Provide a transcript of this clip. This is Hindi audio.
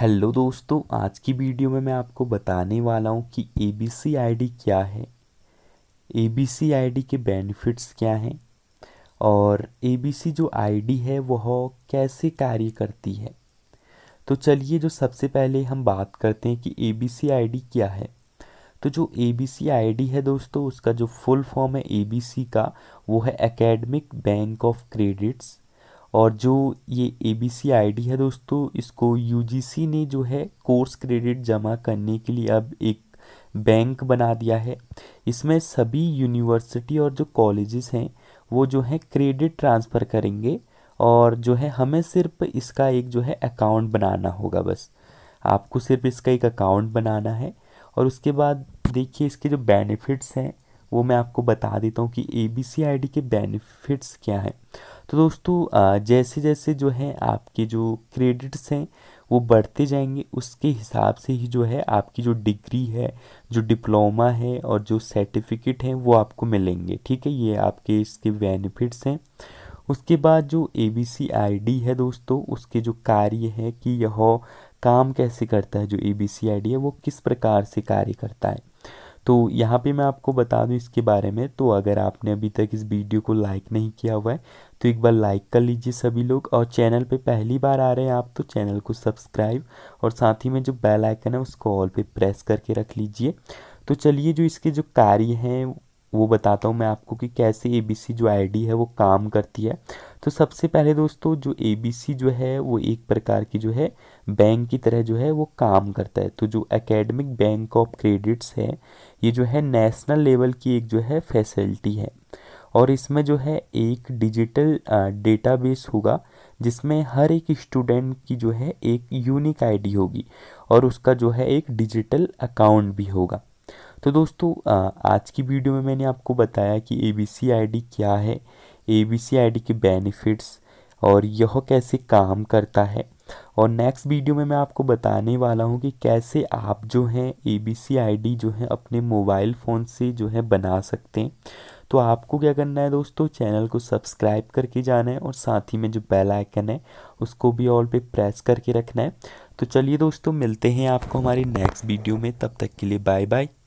हेलो दोस्तों आज की वीडियो में मैं आपको बताने वाला हूँ कि A B C I D क्या है A B C I D के बेनिफिट्स क्या हैं और ए बी सी जो आई डी है वह कैसे कार्य करती है तो चलिए जो सबसे पहले हम बात करते हैं कि A B C I D क्या है तो जो ए बी सी आई डी है दोस्तों उसका जो फुल फॉर्म है ए बी सी का वो है एकेडमिक बैंक ऑफ क्रेडिट्स और जो ये ए बी सी आई डी है दोस्तों इसको यू जी सी ने जो है कोर्स क्रेडिट जमा करने के लिए अब एक बैंक बना दिया है इसमें सभी यूनिवर्सिटी और जो कॉलेजेस हैं वो जो है क्रेडिट ट्रांसफ़र करेंगे और जो है हमें सिर्फ इसका एक जो है अकाउंट बनाना होगा बस आपको सिर्फ इसका एक अकाउंट बनाना है और उसके बाद देखिए इसके जो बेनिफिट्स हैं वो मैं आपको बता देता हूँ कि A B C I D के बेनिफिट्स क्या हैं तो दोस्तों जैसे जैसे जो है आपके जो क्रेडिट्स हैं वो बढ़ते जाएंगे उसके हिसाब से ही जो है आपकी जो डिग्री है जो डिप्लोमा है और जो सर्टिफिकेट हैं वो आपको मिलेंगे ठीक है ये आपके इसके बेनिफिट्स हैं उसके बाद जो ए बी सी आई डी है दोस्तों उसके जो कार्य है कि यह काम कैसे करता है जो ए बी सी आई डी है वो किस प्रकार से कार्य करता है तो यहाँ पे मैं आपको बता दूँ इसके बारे में तो अगर आपने अभी तक इस वीडियो को लाइक नहीं किया हुआ है तो एक बार लाइक कर लीजिए सभी लोग और चैनल पे पहली बार आ रहे हैं आप तो चैनल को सब्सक्राइब और साथ ही में जो बेल आइकन है उसको ऑल पे प्रेस करके रख लीजिए तो चलिए जो इसके जो कार्य हैं वो बताता हूँ मैं आपको कि कैसे ए बी सी जो डी है वो काम करती है तो सबसे पहले दोस्तों जो ए बी सी जो है वो एक प्रकार की जो है बैंक की तरह जो है वो काम करता है तो जो एकेडमिक बैंक ऑफ क्रेडिट्स है ये जो है नेशनल लेवल की एक जो है फैसिलिटी है और इसमें जो है एक डिजिटल डेटाबेस होगा जिसमें हर एक स्टूडेंट की जो है एक यूनिक आईडी होगी और उसका जो है एक डिजिटल अकाउंट भी होगा तो दोस्तों आज की वीडियो में मैंने आपको बताया कि A B C I D क्या है A B C I D के बेनिफिट्स और यह कैसे काम करता है और नेक्स्ट वीडियो में मैं आपको बताने वाला हूँ कि कैसे आप जो हैं ए बी सी आई डी जो है अपने मोबाइल फ़ोन से जो है बना सकते हैं तो आपको क्या करना है दोस्तों चैनल को सब्सक्राइब करके जाना है और साथ ही में जो बेल आइकन है उसको भी ऑल पे प्रेस करके रखना है तो चलिए दोस्तों मिलते हैं आपको हमारी नेक्स्ट वीडियो में तब तक के लिए बाय बाय